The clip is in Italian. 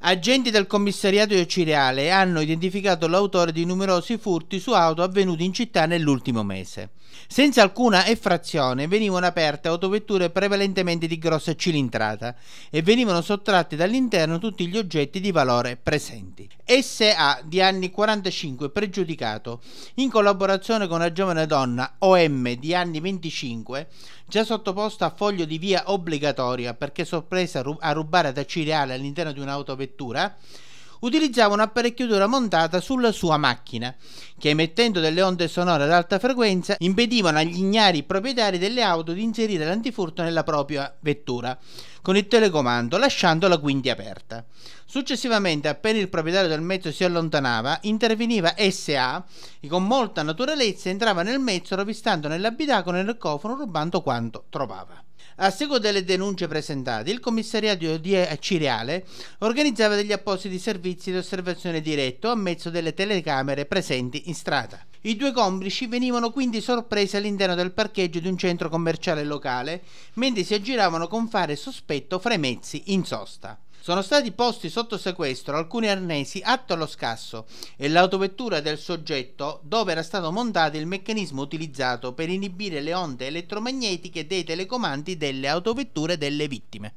Agenti del commissariato di Cireale hanno identificato l'autore di numerosi furti su auto avvenuti in città nell'ultimo mese. Senza alcuna effrazione venivano aperte autovetture prevalentemente di grossa cilindrata e venivano sottratti dall'interno tutti gli oggetti di valore presenti. SA di anni 45 pregiudicato, in collaborazione con una giovane donna OM di anni 25, già sottoposta a foglio di via obbligatoria perché sorpresa a rubare da Cireale all'interno di un'autovettura vettura, utilizzava un'apparecchiatura montata sulla sua macchina, che emettendo delle onde sonore ad alta frequenza impedivano agli ignari proprietari delle auto di inserire l'antifurto nella propria vettura con il telecomando, lasciandola quindi aperta. Successivamente, appena il proprietario del mezzo si allontanava, interveniva SA e con molta naturalezza entrava nel mezzo rovistando nell'abitacolo e nel cofano rubando quanto trovava. A seguito delle denunce presentate, il commissariato di Cireale organizzava degli appositi servizi di osservazione diretto a mezzo delle telecamere presenti in strada. I due complici venivano quindi sorpresi all'interno del parcheggio di un centro commerciale locale, mentre si aggiravano con fare sospetto fra i mezzi in sosta. Sono stati posti sotto sequestro alcuni arnesi atto allo scasso e l'autovettura del soggetto dove era stato montato il meccanismo utilizzato per inibire le onde elettromagnetiche dei telecomandi delle autovetture delle vittime.